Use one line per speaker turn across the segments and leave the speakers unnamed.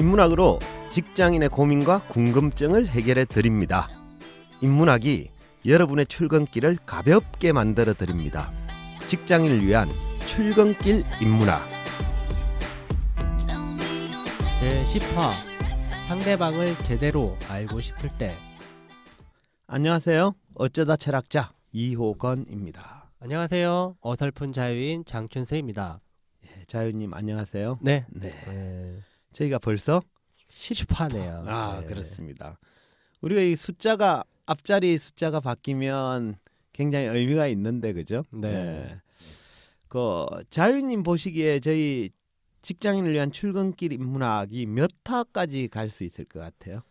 인문학으로 직장인의 고민과 궁금증을 해결해 드립니다. 인문학이 여러분의 출근길을 가볍게 만들어 드립니다. 직장인을 위한 출근길 인문학
제 10화 상대방을 제대로 알고 싶을 때
안녕하세요. 어쩌다 철학자 이호건입니다.
안녕하세요. 어설픈 자유인 장춘수입니다.
예, 자유님 안녕하세요. 네. 네. 네. 저희가 벌써 10화네요. 아 네. 그렇습니다. 우리가 이 숫자가 앞자리 숫자가 바뀌면 굉장히 의미가 있는데 그죠? 네. 네. 그 자유님 보시기에 저희 직장인을 위한 출근길 인문학이 몇 화까지 갈 수 있을 것 같아요?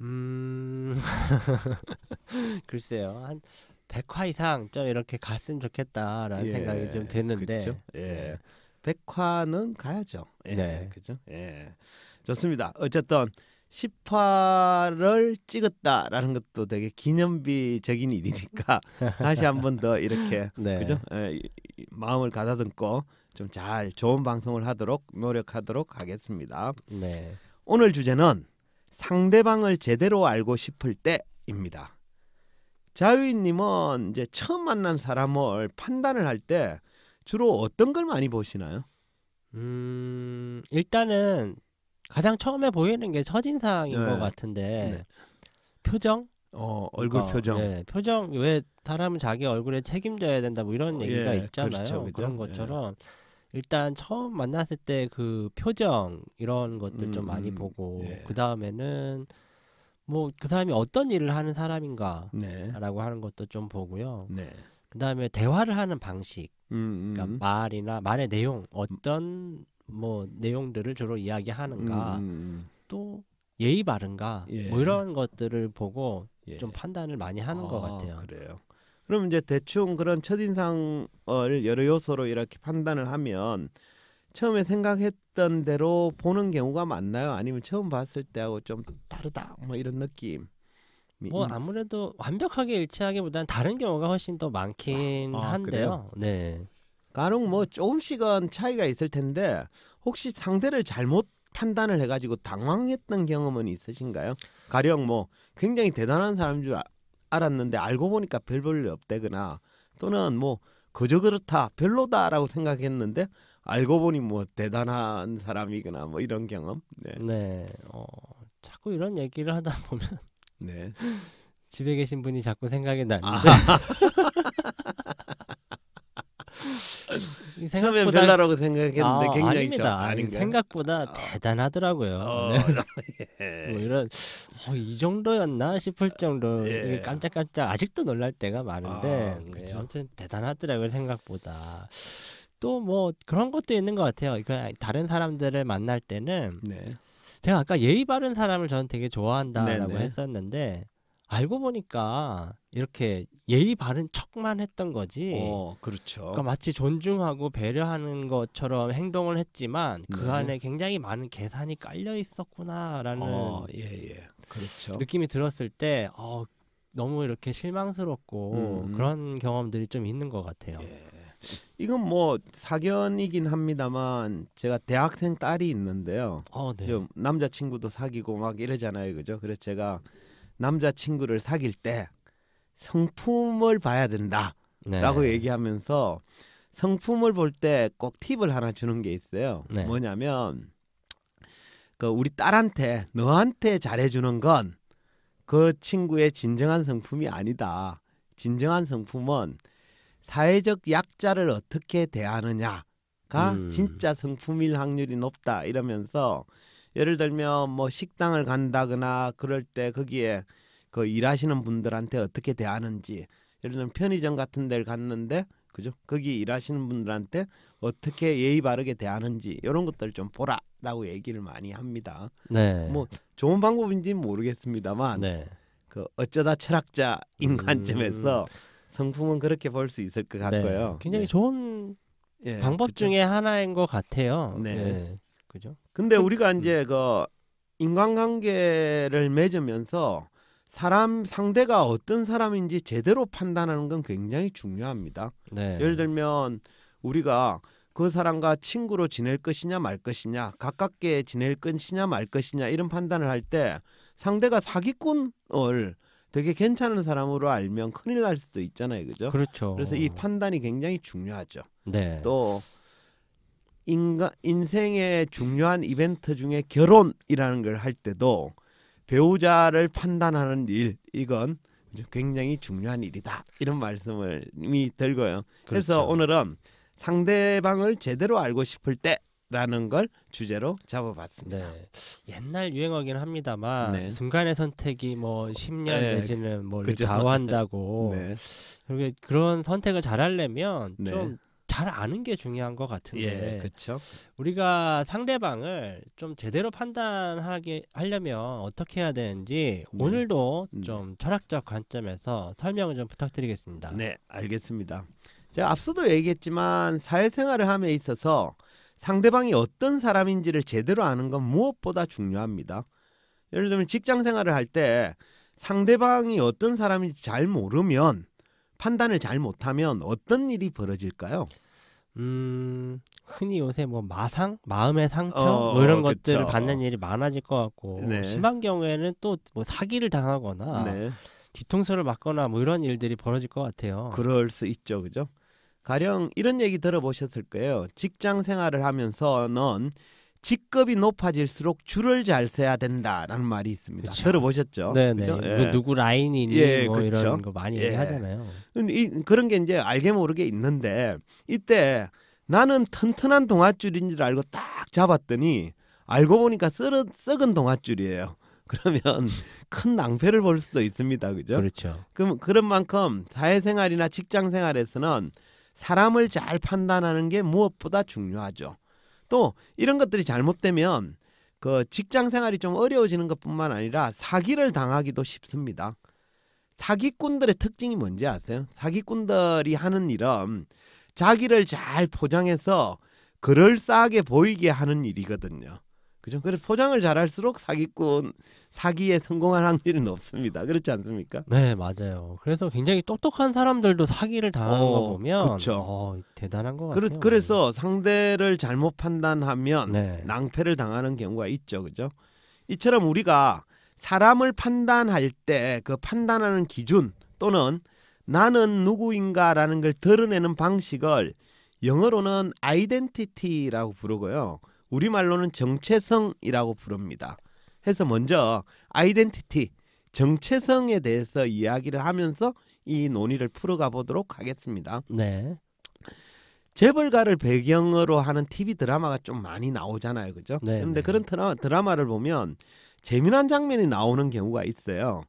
음 글쎄요 한 100화 이상 좀 이렇게 갔으면 좋겠다라는 예. 생각이 좀 드는데 그렇죠? 예. 네. 백화는 가야죠. 예, 네. 그죠? 예.
좋습니다. 어쨌든 10화를 찍었다라는 것도 되게 기념비적인 일이니까 다시 한 번 더 이렇게 네. 그죠? 예, 마음을 가다듬고 좀 잘 좋은 방송을 하도록 노력하도록 하겠습니다. 네. 오늘 주제는 상대방을 제대로 알고 싶을 때입니다. 자유인님은 이제 처음 만난 사람을 판단을 할때
주로 어떤 걸 많이 보시나요? 음 일단은 가장 처음에 보이는 게 첫인상인 네. 것 같은데 네. 표정 어 얼굴 어, 표정 네. 표정 왜 사람은 자기 얼굴에 책임져야 된다 뭐 이런 어, 얘기가 예, 있잖아요 그렇죠, 그렇죠? 그런 예. 것처럼 예. 일단 처음 만났을 때 그 표정 이런 것들 음, 좀 많이 음, 보고 예. 뭐 그 다음에는 뭐 그 사람이 어떤 일을 하는 사람인가라고 네. 하는 것도 좀 보고요 네. 그 다음에 대화를 하는 방식 그러니까 음, 그러니까 말이나 말의 내용 음. 어떤 뭐 내용들을 주로 이야기하는가 음, 또 예의 바른가 예. 뭐 이런 것들을 보고 예. 좀 판단을 많이 하는 아, 것 같아요. 그래요. 그럼 이제 대충
그런 첫인상을 여러 요소로 이렇게 판단을 하면 처음에 생각했던 대로 보는 경우가
많나요? 아니면 처음 봤을 때하고 좀 다르다 뭐 이런 느낌? 뭐 음. 아무래도 완벽하게 일치하기보다는 다른 경우가 훨씬 더 많긴 아, 한데요. 그래요? 네.
가령 뭐 음. 조금씩은 차이가 있을 텐데 혹시 상대를 잘못 판단을 해가지고 당황했던 경험은 있으신가요? 가령 뭐 굉장히 대단한 사람 인줄 아, 알았는데 알고 보니까 별 볼 일 없대거나 또는 뭐 그저 그렇다 별로다라고 생각했는데 알고 보니 뭐 대단한 사람이거나 뭐 이런 경험.
네. 네. 어, 자꾸 이런 얘기를 하다 보면 네. 집에 계신 분이 자꾸 생각이 나는데. 아. 생각보다 별나라고 생각했는데 아, 굉장히 아닙니다. 아니, 생각보다 아. 대단하더라고요. 어, 네. 예. 뭐 이런 어, 이 정도였나 싶을 정도 예. 깜짝깜짝 아직도 놀랄 때가 많은데 아, 네, 아무튼 대단하더라고요 생각보다. 또 뭐 그런 것도 있는 것 같아요. 그 다른 사람들을 만날 때는 네. 제가 아까 예의 바른 사람을 저는 되게 좋아한다라고 네네. 했었는데 알고 보니까 이렇게 예의 바른 척만 했던 거지. 어, 그렇죠. 그러니까 마치 존중하고 배려하는 것처럼 행동을 했지만 그 네. 안에 굉장히 많은 계산이 깔려 있었구나라는 어, 예, 예. 그렇죠. 느낌이 들었을 때 어, 너무 이렇게 실망스럽고 음. 음. 그런 경험들이 좀 있는 것 같아요. 예.
이건 뭐 사견이긴 합니다만 제가 대학생 딸이 있는데요. 어, 네. 남자 친구도 사귀고 막 이러잖아요, 그죠? 그래서 제가 남자 친구를 사귈 때 성품을 봐야 된다라고 네. 얘기하면서 성품을 볼 때 꼭 팁을 하나 주는 게 있어요. 네. 뭐냐면 그 우리 딸한테 너한테 잘해주는 건 그 친구의 진정한 성품이 아니다. 진정한 성품은 사회적 약자를 어떻게 대하느냐가 음. 진짜 성품일 확률이 높다 이러면서 예를 들면 뭐 식당을 간다거나 그럴 때 거기에 그 일하시는 분들한테 어떻게 대하는지 예를 들면 편의점 같은 데를 갔는데 그죠 거기 일하시는 분들한테 어떻게 예의 바르게 대하는지 이런 것들 좀 보라라고 얘기를 많이 합니다 네. 뭐 좋은 방법인지는 모르겠습니다만 네. 그 어쩌다 철학자인 음. 관점에서 음. 성품은 그렇게 볼 수 있을 것 네. 같고요. 네. 굉장히
좋은 예, 방법 그쵸. 중에 하나인 것 같아요. 네. 네. 그죠? 근데 그 우리가
음. 이제 그 인간관계를 맺으면서 사람 상대가 어떤 사람인지 제대로 판단하는 건 굉장히 중요합니다. 네. 예를 들면 우리가 그 사람과 친구로 지낼 것이냐 말 것이냐, 가깝게 지낼 것이냐 말 것이냐 이런 판단을 할 때 상대가 사기꾼을 되게 괜찮은 사람으로 알면 큰일 날 수도 있잖아요. 그죠? 그렇죠. 그래서 이 판단이 굉장히 중요하죠. 네. 또 인간 인생의 중요한 이벤트 중에 결혼이라는 걸 할 때도 배우자를 판단하는 일 이건 굉장히 중요한 일이다 이런 말씀을 이미 들고요. 그렇죠. 그래서 오늘은 상대방을 제대로 알고 싶을 때 라는 걸 주제로 잡아봤습니다. 네.
옛날 유행어긴 합니다만 네. 순간의 선택이 뭐 10년 네. 내지는 뭘 뭐 좌우한다고 네. 그렇게 그런 선택을 잘하려면 네. 좀잘 아는 게 중요한 것 같은데, 예, 그렇죠. 우리가 상대방을 좀 제대로 판단하게 하려면 어떻게 해야 되는지 음. 오늘도 음. 좀 철학적 관점에서 설명을 좀 부탁드리겠습니다. 네, 알겠습니다. 제가 앞서도 얘기했지만
사회생활을 함에 있어서 상대방이 어떤 사람인지를 제대로 아는 건 무엇보다 중요합니다. 예를 들면 직장 생활을 할 때 상대방이 어떤 사람인지 잘 모르면 판단을 잘 못하면 어떤 일이 벌어질까요?
음 흔히 요새 뭐 마상 마음의 상처 어, 뭐 이런 그쵸. 것들을 받는 일이 많아질 것 같고 네. 심한 경우에는 또뭐 사기를 당하거나 네. 뒤통수를 맞거나 뭐 이런 일들이 벌어질 것 같아요. 그럴 수 있죠, 그죠? 가령 이런 얘기
들어보셨을 거예요. 직장 생활을 하면서는 직급이 높아질수록 줄을 잘 세야 된다라는 말이 있습니다. 그쵸. 들어보셨죠? 네네. 예. 누구
라인이 니 예, 뭐 그쵸? 이런 거 많이 예. 하잖아요
음, 이, 그런 게 이제 알게 모르게 있는데 이때 나는 튼튼한 동아줄인 줄 알고 딱 잡았더니 알고 보니까 쓰은 썩은 동아줄이에요. 그러면 큰 낭패를 볼 수도 있습니다. 그죠? 그렇죠. 그럼 그런 만큼 사회생활이나 직장생활에서는 사람을 잘 판단하는 게 무엇보다 중요하죠. 또 이런 것들이 잘못되면 그 직장 생활이 좀 어려워지는 것뿐만 아니라 사기를 당하기도 쉽습니다. 사기꾼들의 특징이 뭔지 아세요? 사기꾼들이 하는 일은 자기를 잘 포장해서 그럴싸하게 보이게 하는 일이거든요. 그죠? 그래서 포장을 잘할수록 사기꾼 사기에 성공할 확률은 높습니다. 그렇지 않습니까?
네, 맞아요. 그래서 굉장히 똑똑한 사람들도 사기를 당하는 어, 거 보면 그쵸. 어, 대단한 거 같아요.
그래서 상대를 잘못 판단하면 네. 낭패를 당하는 경우가 있죠. 그죠? 이처럼 우리가 사람을 판단할 때 그 판단하는 기준 또는 나는 누구인가라는 걸 드러내는 방식을 영어로는 아이덴티티라고 부르고요. 우리말로는 정체성이라고 부릅니다. 해서 먼저 아이덴티티, 정체성에 대해서 이야기를 하면서 이 논의를 풀어가 보도록 하겠습니다. 네. 재벌가를 배경으로 하는 TV 드라마가 좀 많이 나오잖아요. 그죠? 네, 근데 네. 그런 드라마, 드라마를 보면 재미난 장면이 나오는 경우가 있어요.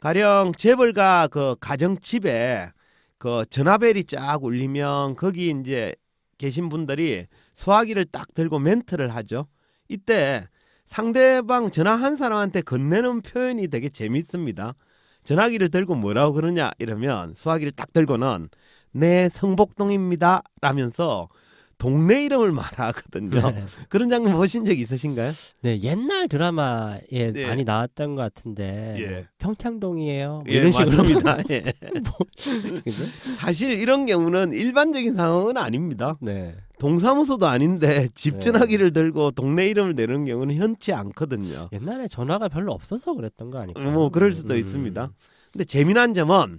가령 재벌가 그 가정집에 그 전화벨이 쫙 울리면 거기 이제 계신 분들이 수화기를 딱 들고 멘트를 하죠. 이때 상대방 전화 한 사람한테 건네는 표현이 되게 재밌습니다. 전화기를 들고 뭐라고 그러냐 이러면 수화기를 딱 들고는 네 성복동입니다 라면서
동네 이름을 말하거든요. 네. 그런 장면 보신 적 있으신가요? 네 옛날 드라마에 예. 많이 나왔던 것 같은데 예. 뭐 평창동이에요. 뭐 예, 이런 식으로입니다. 예. 뭐. 사실 이런 경우는 일반적인 상황은 아닙니다.
네. 동사무소도 아닌데 집전화기를 네. 들고 동네 이름을 내는 경우는 현치 않거든요. 옛날에 전화가 별로 없어서 그랬던 거 아닐까요? 뭐 그럴 수도 음. 있습니다. 근데 재미난 점은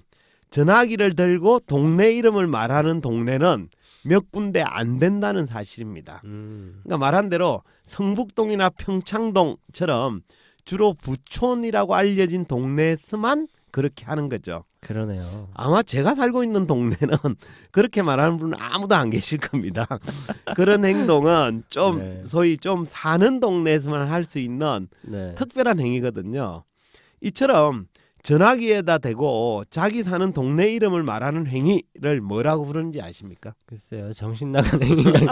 전화기를 들고 동네 이름을 말하는 동네는 몇 군데 안 된다는 사실입니다. 음. 그러니까 말한 대로 성북동이나 평창동처럼 주로 부촌이라고 알려진 동네에서만 그렇게 하는 거죠.
그러네요.
아마 제가 살고 있는 동네는 그렇게 말하는 분은 아무도 안 계실 겁니다. 그런 행동은 좀 네. 소위 좀 사는 동네에서만 할 수 있는 네. 특별한 행위거든요. 이처럼 전화기에다 대고 자기 사는 동네 이름을 말하는 행위를 뭐라고 부르는지 아십니까? 글쎄요, 정신 나간 행위인가요?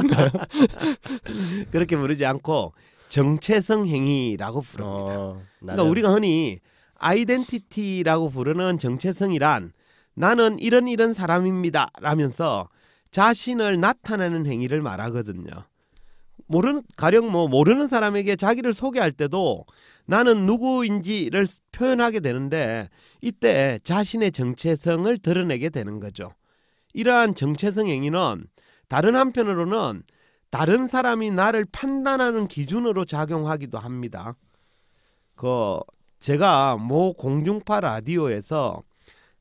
그렇게 부르지 않고 정체성 행위라고 부릅니다. 어, 그러니까 우리가 흔히 아이덴티티라고 부르는 정체성이란 나는 이런 이런 사람입니다 라면서 자신을 나타내는 행위를 말하거든요. 모르는 가령 뭐 모르는 사람에게 자기를 소개할 때도 나는 누구인지를 표현하게 되는데 이때 자신의 정체성을 드러내게 되는 거죠. 이러한 정체성 행위는 다른 한편으로는 다른 사람이 나를 판단하는 기준으로 작용하기도 합니다. 그 제가 모 공중파 라디오에서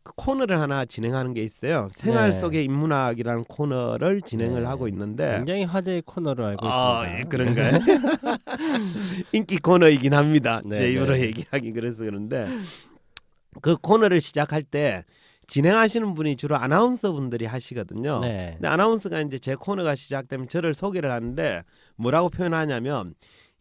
그 코너를 하나 진행하는 게 있어요. 생활 네. 속의 인문학이라는 코너를 진행을 네. 하고 있는데 굉장히 화제의 코너로 알고 아, 있습니다. 예, 그런가요? 인기 코너이긴 합니다. 네, 제 입으로 네. 얘기하기 그래서 그런데 그 코너를 시작할 때 진행하시는 분이 주로 아나운서 분들이 하시거든요. 네. 근데 아나운서가 이제 제 코너가 시작되면 저를 소개를 하는데 뭐라고 표현하냐면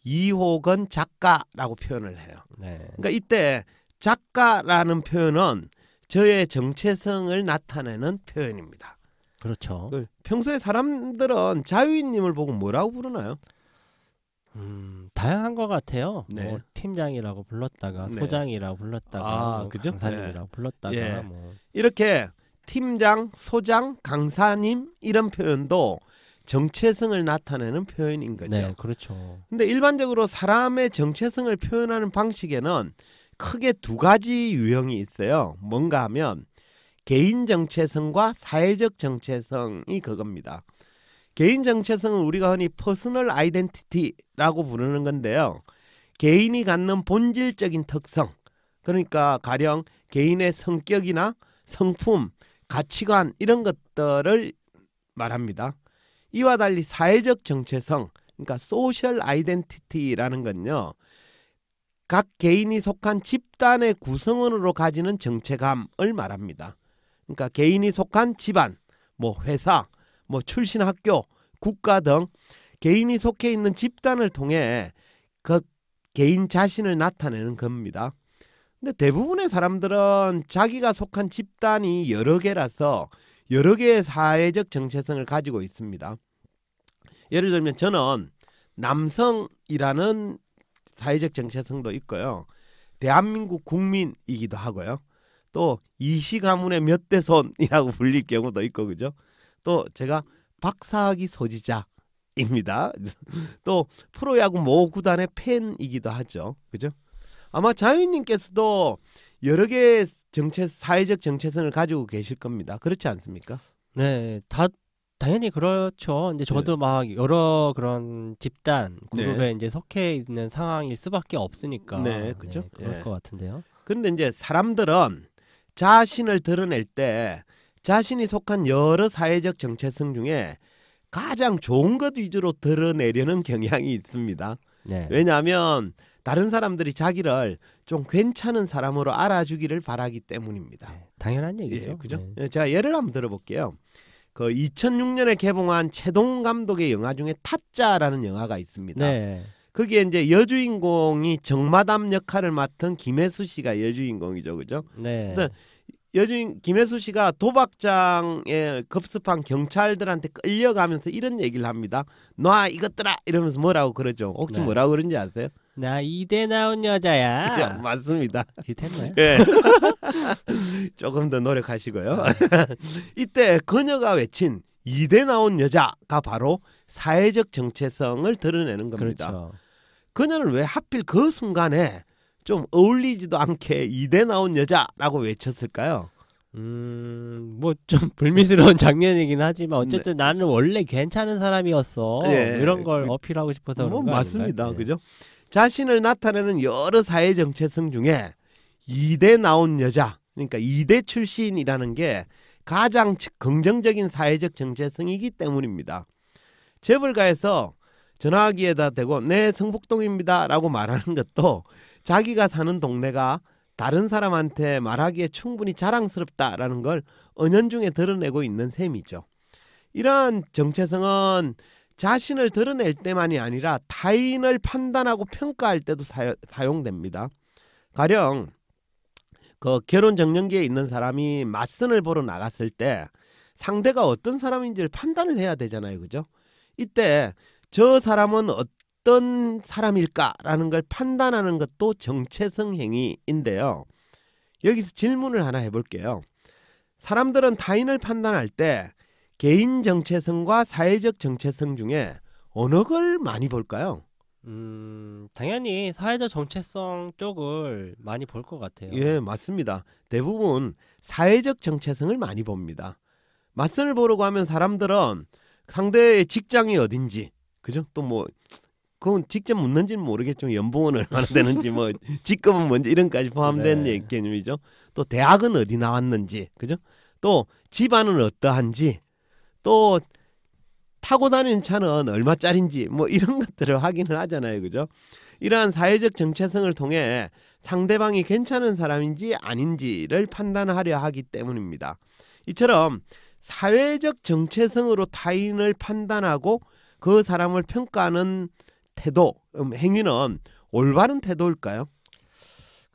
이호건 작가라고 표현을 해요. 네. 그러니까 이때 작가라는 표현은 저의 정체성을 나타내는 표현입니다. 그렇죠. 그 평소에 사람들은 자유인님을 보고 뭐라고 부르나요? 음, 다양한 것 같아요.
네. 뭐 팀장이라고 불렀다가 네. 소장이라고 불렀다가 아, 뭐 강사님이라고 네. 불렀다가 예. 뭐 이렇게
팀장, 소장, 강사님 이런
표현도
정체성을 나타내는 표현인 거죠. 네, 그렇죠. 근데 일반적으로 사람의 정체성을 표현하는 방식에는 크게 두 가지 유형이 있어요. 뭔가 하면 개인 정체성과 사회적 정체성이 그겁니다. 개인 정체성은 우리가 흔히 퍼스널 아이덴티티라고 부르는 건데요. 개인이 갖는 본질적인 특성. 그러니까 가령 개인의 성격이나 성품, 가치관 이런 것들을 말합니다. 이와 달리 사회적 정체성, 그러니까 소셜 아이덴티티라는 건요. 각 개인이 속한 집단의 구성원으로 가지는 정체감을 말합니다. 그러니까 개인이 속한 집안, 뭐 회사, 뭐 출신 학교, 국가 등 개인이 속해 있는 집단을 통해 그 개인 자신을 나타내는 겁니다. 근데 대부분의 사람들은 자기가 속한 집단이 여러 개라서 여러 개의 사회적 정체성을 가지고 있습니다. 예를 들면 저는 남성이라는 사회적 정체성도 있고요. 대한민국 국민이기도 하고요. 또 이시 가문의 몇 대손이라고 불릴 경우도 있고 그죠? 또 제가 박사학위 소지자입니다. 또 프로야구 모 구단의 팬이기도 하죠. 그죠? 아마 자유님께서도 여러 개의 정체 사회적 정체성을 가지고 계실 겁니다. 그렇지 않습니까?
네, 다 당연히 그렇죠. 이제 저도 네. 막 여러 그런 집단 그룹에 네. 이제 속해 있는 상황일 수밖에 없으니까. 네, 그렇죠. 네, 그럴 네. 것 같은데요. 근데 이제 사람들은
자신을 드러낼 때 자신이 속한 여러 사회적 정체성 중에 가장 좋은 것 위주로 드러내려는 경향이 있습니다. 네. 왜냐하면 다른 사람들이 자기를 좀 괜찮은 사람으로 알아주기를 바라기 때문입니다. 네, 당연한 얘기죠. 예, 그죠? 네. 예, 제가 예를 한번 들어볼게요. 그 2006년에 개봉한 최동 감독의 영화 중에 타짜라는 영화가 있습니다. 네. 거기에 이제 여주인공이 정마담 역할을 맡은 김혜수 씨가 여주인공이죠, 그죠? 네. 그래서 여주인 김혜수 씨가 도박장에 급습한 경찰들한테 끌려가면서 이런 얘기를 합니다. 놔 이것들아 이러면서 뭐라고 그러죠. 혹시 네. 뭐라고 그런지 아세요? 나 이대 나온 여자야. 네, 맞습니다. 비슷했나요? 예. 조금 더 노력하시고요. 아. 이때 그녀가 외친 이대 나온 여자가 바로 사회적 정체성을 드러내는 겁니다. 그렇죠. 그녀는 왜 하필 그 순간에 좀 어울리지도 않게 이대 나온 여자라고 외쳤을까요?
음, 뭐 좀 불미스러운 장면이긴 하지만 네. 어쨌든 네. 나는 원래 괜찮은 사람이었어. 네. 이런 걸 그 어필하고 싶어서 뭐, 맞습니다. 네. 그죠? 자신을
나타내는 여러 사회 정체성 중에 이대 나온 여자, 그러니까 이대 출신이라는 게 가장 긍정적인 사회적 정체성이기 때문입니다. 재벌가에서 전화기에다 대고 내 네, 성북동입니다 라고 말하는 것도 자기가 사는 동네가 다른 사람한테 말하기에 충분히 자랑스럽다라는 걸 은연중에 드러내고 있는 셈이죠. 이러한 정체성은 자신을 드러낼 때만이 아니라 타인을 판단하고 평가할 때도 사용, 됩니다 가령 그 결혼 정년기에 있는 사람이 맞선을 보러 나갔을 때 상대가 어떤 사람인지를 판단을 해야 되잖아요. 그죠? 이때 저 사람은 어떤 사람일까라는 걸 판단하는 것도 정체성 행위인데요. 여기서 질문을 하나 해볼게요. 사람들은 타인을 판단할 때 개인 정체성과 사회적 정체성 중에 어느 걸 많이 볼까요? 음,
당연히 사회적 정체성 쪽을 많이 볼 것 같아요.
예, 맞습니다. 대부분 사회적 정체성을 많이 봅니다. 맞선을 보려고 하면 사람들은 상대의 직장이 어딘지, 그죠? 또 뭐, 그건 직접 묻는지는 모르겠지만 연봉은 얼마나 되는지 뭐 직급은 뭔지 이런까지 포함된 네. 개념이죠. 또 대학은 어디 나왔는지, 그죠? 또 집안은 어떠한지 또 타고 다니는 차는 얼마짜린지 뭐 이런 것들을 확인을 하잖아요. 그죠? 이러한 사회적 정체성을 통해 상대방이 괜찮은 사람인지 아닌지를 판단하려 하기 때문입니다. 이처럼 사회적 정체성으로 타인을 판단하고 그 사람을 평가하는 태도, 음, 행위는 올바른
태도일까요?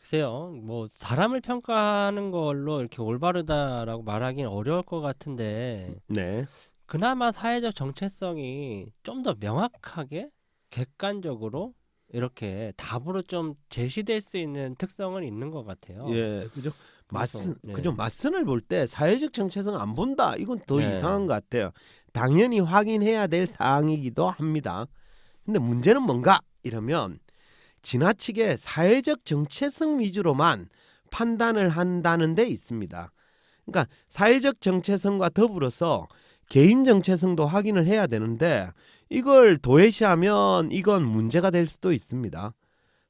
글쎄요, 뭐 사람을 평가하는 걸로 이렇게 올바르다라고 말하기는 어려울 것 같은데, 네. 그나마 사회적 정체성이 좀 더 명확하게 객관적으로 이렇게 답으로 좀 제시될 수 있는 특성은 있는 것 같아요. 예, 그죠. 맞선, 네. 그죠.
맞선을 볼 때 사회적 정체성 안 본다. 이건 더 네. 이상한 것 같아요. 당연히 확인해야 될 사항이기도 합니다. 근데 문제는 뭔가 이러면 지나치게 사회적 정체성 위주로만 판단을 한다는 데 있습니다. 그러니까 사회적 정체성과 더불어서 개인 정체성도 확인을 해야 되는데 이걸 도외시하면 이건 문제가 될 수도 있습니다.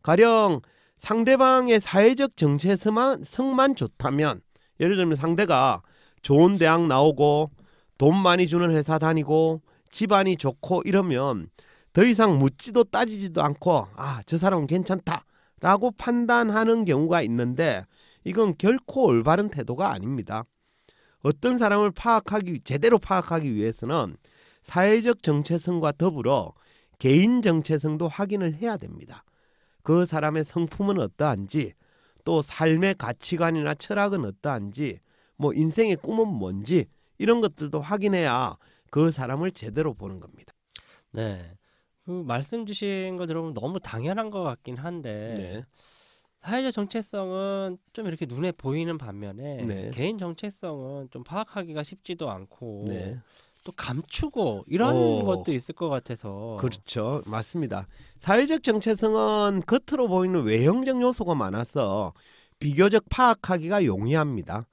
가령 상대방의 사회적 정체성만 좋다면 예를 들면 상대가 좋은 대학 나오고 돈 많이 주는 회사 다니고 집안이 좋고 이러면 더 이상 묻지도 따지지도 않고 아 저 사람은 괜찮다라고 판단하는 경우가 있는데 이건 결코 올바른 태도가 아닙니다. 어떤 사람을 파악하기 제대로 파악하기 위해서는 사회적 정체성과 더불어 개인 정체성도 확인을 해야 됩니다. 그 사람의 성품은 어떠한지 또 삶의 가치관이나 철학은 어떠한지 뭐 인생의 꿈은 뭔지 이런 것들도 확인해야 그 사람을 제대로
보는 겁니다. 네. 그 말씀 주신 거 들어보면 너무 당연한 것 같긴 한데 네. 사회적 정체성은 좀 이렇게 눈에 보이는 반면에 네. 개인 정체성은 좀 파악하기가 쉽지도 않고 네. 또 감추고 이런 오, 어. 것도 있을 것 같아서
그렇죠 맞습니다 사회적 정체성은 겉으로 보이는 외형적 요소가 많아서 비교적 파악하기가 용이합니다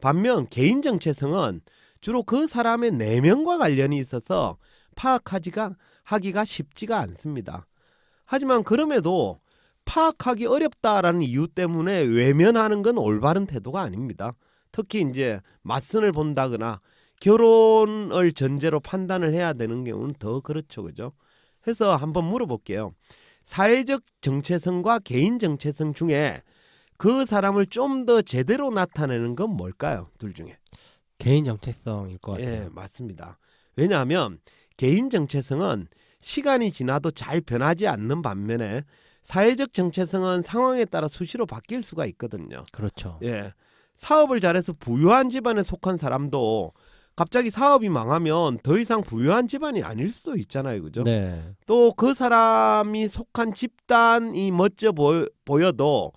반면 개인 정체성은 주로 그 사람의 내면과 관련이 있어서 파악하지가 하기가 쉽지가 않습니다. 하지만 그럼에도 파악하기 어렵다라는 이유 때문에 외면하는 건 올바른 태도가 아닙니다. 특히 이제 맞선을 본다거나 결혼을 전제로 판단을 해야 되는 경우는 더 그렇죠. 그죠? 해서 한번 물어볼게요. 사회적 정체성과 개인 정체성 중에 그 사람을 좀 더 제대로 나타내는 건 뭘까요? 둘 중에. 개인 정체성일 것 같아요. 예, 맞습니다. 왜냐하면 개인 정체성은 시간이 지나도 잘 변하지 않는 반면에 사회적 정체성은 상황에 따라 수시로 바뀔 수가 있거든요. 그렇죠. 예. 사업을 잘해서 부유한 집안에 속한 사람도 갑자기 사업이 망하면 더 이상 부유한 집안이 아닐 수도 있잖아요. 그죠? 네. 또 그 사람이 속한 집단이 멋져 보여, 보여도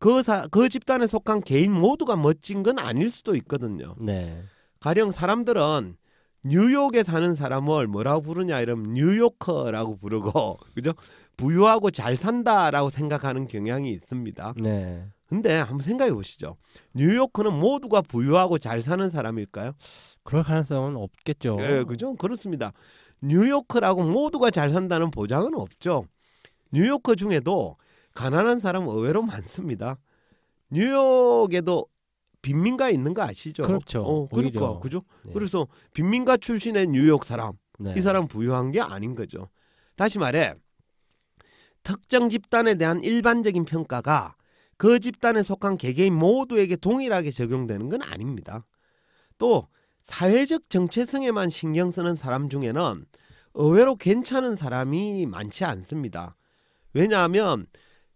그, 사, 그 집단에 속한 개인 모두가 멋진 건 아닐 수도 있거든요. 네. 가령 사람들은 뉴욕에 사는 사람을 뭐라고 부르냐 이러면 뉴요커라고 부르고 그죠? 부유하고 잘 산다라고 생각하는 경향이 있습니다. 네. 근데 한번 생각해 보시죠. 뉴요커는 모두가 부유하고 잘 사는 사람일까요? 그럴 가능성은 없겠죠. 네, 그죠? 그렇습니다. 뉴요커라고 모두가 잘 산다는 보장은 없죠. 뉴요커 중에도 가난한 사람 의외로 많습니다. 뉴욕에도 빈민가에 있는 거 아시죠? 그렇죠. 어, 그러니 그죠? 네. 그래서 빈민가 출신의 뉴욕 사람 네. 이 사람 부유한 게 아닌 거죠. 다시 말해 특정 집단에 대한 일반적인 평가가 그 집단에 속한 개개인 모두에게 동일하게 적용되는 건 아닙니다. 또 사회적 정체성에만 신경 쓰는 사람 중에는 의외로 괜찮은 사람이 많지 않습니다. 왜냐하면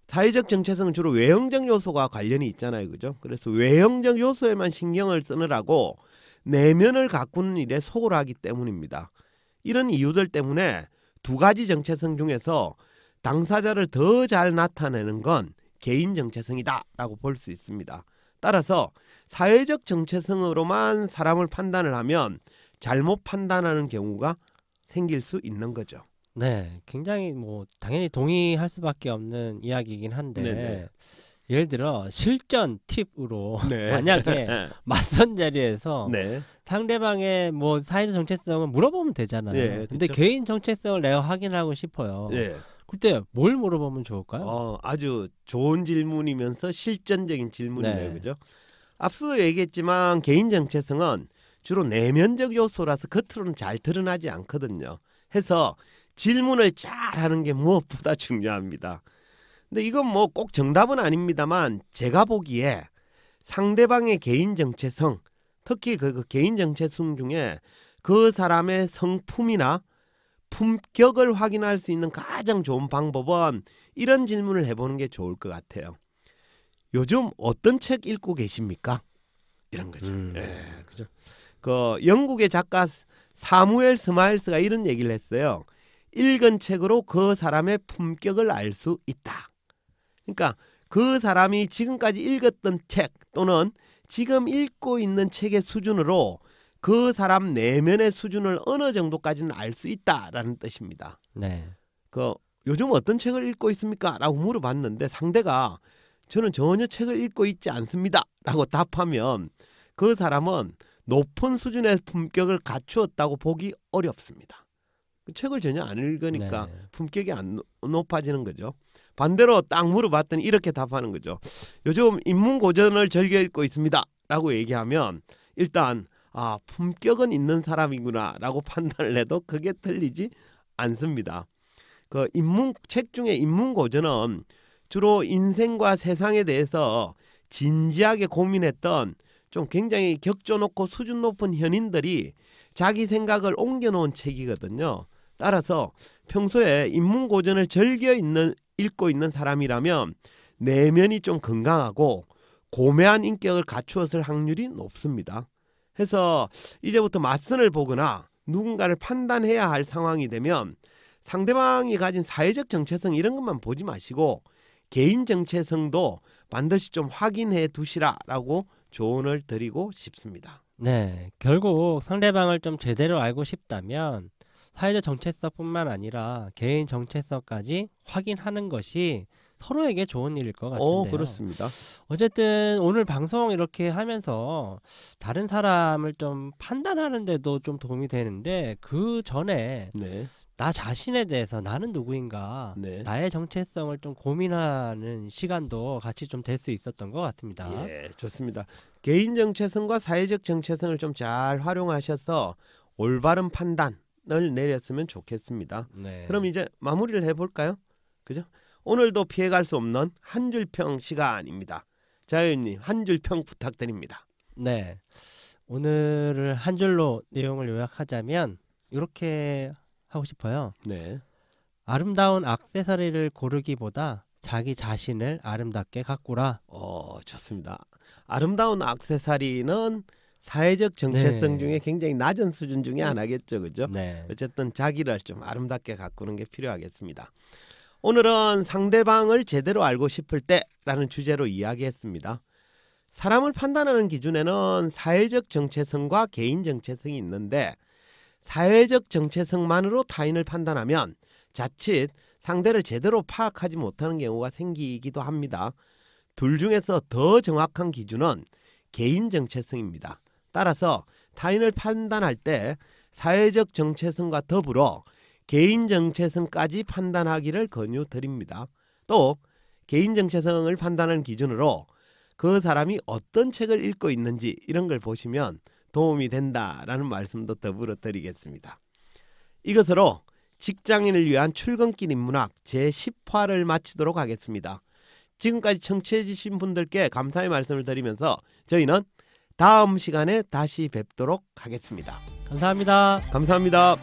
사회적 정체성은 주로 외형적 요소와 관련이 있잖아요. 그죠? 그래서 외형적 요소에만 신경을 쓰느라고 내면을 가꾸는 일에 소홀하기 때문입니다. 이런 이유들 때문에 두 가지 정체성 중에서 당사자를 더 잘 나타내는 건 개인 정체성이다라고 볼 수 있습니다. 따라서 사회적 정체성으로만 사람을 판단을 하면 잘못 판단하는 경우가 생길 수 있는 거죠. 네, 굉장히
뭐 당연히 동의할 수밖에 없는 이야기이긴 한데 네네. 예를 들어 실전 팁으로 네. 만약에 맞선 자리에서 네. 상대방의 뭐사회적 정체성을 물어보면 되잖아요. 네, 근데 그쵸? 개인 정체성을 내가 확인하고 싶어요. 네. 그때 뭘 물어보면 좋을까요? 어, 아주 좋은 질문이면서 실전적인 질문이네요, 네. 그죠? 앞서 얘기했지만
개인 정체성은 주로 내면적 요소라서 겉으로는 잘 드러나지 않거든요. 해서 질문을 잘하는 게 무엇보다 중요합니다. 근데 이건 뭐 꼭 정답은 아닙니다만 제가 보기에 상대방의 개인 정체성, 특히 그, 그 개인 정체성 중에 그 사람의 성품이나 품격을 확인할 수 있는 가장 좋은 방법은 이런 질문을 해보는 게 좋을 것 같아요. 요즘 어떤 책 읽고 계십니까? 이런 거죠. 음. 예, 그죠. 그 영국의 작가 사무엘 스마일스가 이런 얘기를 했어요. 읽은 책으로 그 사람의 품격을 알 수 있다. 그러니까 그 사람이 지금까지 읽었던 책 또는 지금 읽고 있는 책의 수준으로 그 사람 내면의 수준을 어느 정도까지는 알 수 있다라는 뜻입니다. 네. 그 요즘 어떤 책을 읽고 있습니까? 라고 물어봤는데 상대가 저는 전혀 책을 읽고 있지 않습니다. 라고 답하면 그 사람은 높은 수준의 품격을 갖추었다고 보기 어렵습니다. 책을 전혀 안 읽으니까 네 품격이 안 높아지는 거죠. 반대로 딱 물어봤더니 이렇게 답하는 거죠. 요즘 인문 고전을 즐겨 읽고 있습니다라고 얘기하면 일단 아 품격은 있는 사람이구나라고 판단을 해도 그게 틀리지 않습니다. 그 인문 책 중에 인문 고전은 주로 인생과 세상에 대해서 진지하게 고민했던 좀 굉장히 격조 높고 수준 높은 현인들이 자기 생각을 옮겨놓은 책이거든요. 따라서 평소에 인문고전을 즐겨 있는, 읽고 있는 사람이라면 내면이 좀 건강하고 고매한 인격을 갖추었을 확률이 높습니다. 해서 이제부터 맞선을 보거나 누군가를 판단해야 할 상황이 되면 상대방이 가진 사회적 정체성 이런 것만 보지 마시고 개인 정체성도 반드시 좀 확인해 두시라라고 조언을 드리고 싶습니다.
네, 결국 상대방을 좀 제대로 알고 싶다면 사회적 정체성뿐만 아니라 개인 정체성까지 확인하는 것이 서로에게 좋은 일일 것 어, 같은데요. 어, 그렇습니다. 어쨌든 오늘 방송 이렇게 하면서 다른 사람을 좀 판단하는데도 좀 도움이 되는데 그 전에 네. 나 자신에 대해서 나는 누구인가 네. 나의 정체성을 좀 고민하는 시간도 같이 좀 될 수 있었던 것 같습니다. 예, 좋습니다. 개인 정체성과
사회적 정체성을 좀 잘 활용하셔서 올바른 판단 판 내렸으면 좋겠습니다. 네. 그럼 이제 마무리를 해볼까요? 그죠? 오늘도 피해갈 수 없는
한 줄 평 시간입니다. 자유님 한 줄 평 부탁드립니다. 네. 오늘을 한 줄로 내용을 요약하자면 이렇게 하고 싶어요. 네. 아름다운 악세사리를 고르기보다 자기 자신을 아름답게 가꾸라. 어, 좋습니다. 아름다운 악세사리는
사회적 정체성 네. 중에 굉장히 낮은 수준 중에 음. 하나겠죠, 그죠? 네. 어쨌든 자기를 좀 아름답게 가꾸는 게 필요하겠습니다. 오늘은 상대방을 제대로 알고 싶을 때라는 주제로 이야기했습니다. 사람을 판단하는 기준에는 사회적 정체성과 개인 정체성이 있는데 사회적 정체성만으로 타인을 판단하면 자칫 상대를 제대로 파악하지 못하는 경우가 생기기도 합니다. 둘 중에서 더 정확한 기준은 개인 정체성입니다. 따라서 타인을 판단할 때 사회적 정체성과 더불어 개인 정체성까지 판단하기를 권유드립니다. 또 개인 정체성을 판단하는 기준으로 그 사람이 어떤 책을 읽고 있는지 이런 걸 보시면 도움이 된다라는 말씀도 더불어 드리겠습니다. 이것으로 직장인을 위한 출근길 인문학 제10화를 마치도록 하겠습니다. 지금까지 청취해 주신 분들께 감사의 말씀을 드리면서 저희는 다음 시간에 다시 뵙도록 하겠습니다. 감사합니다. 감사합니다.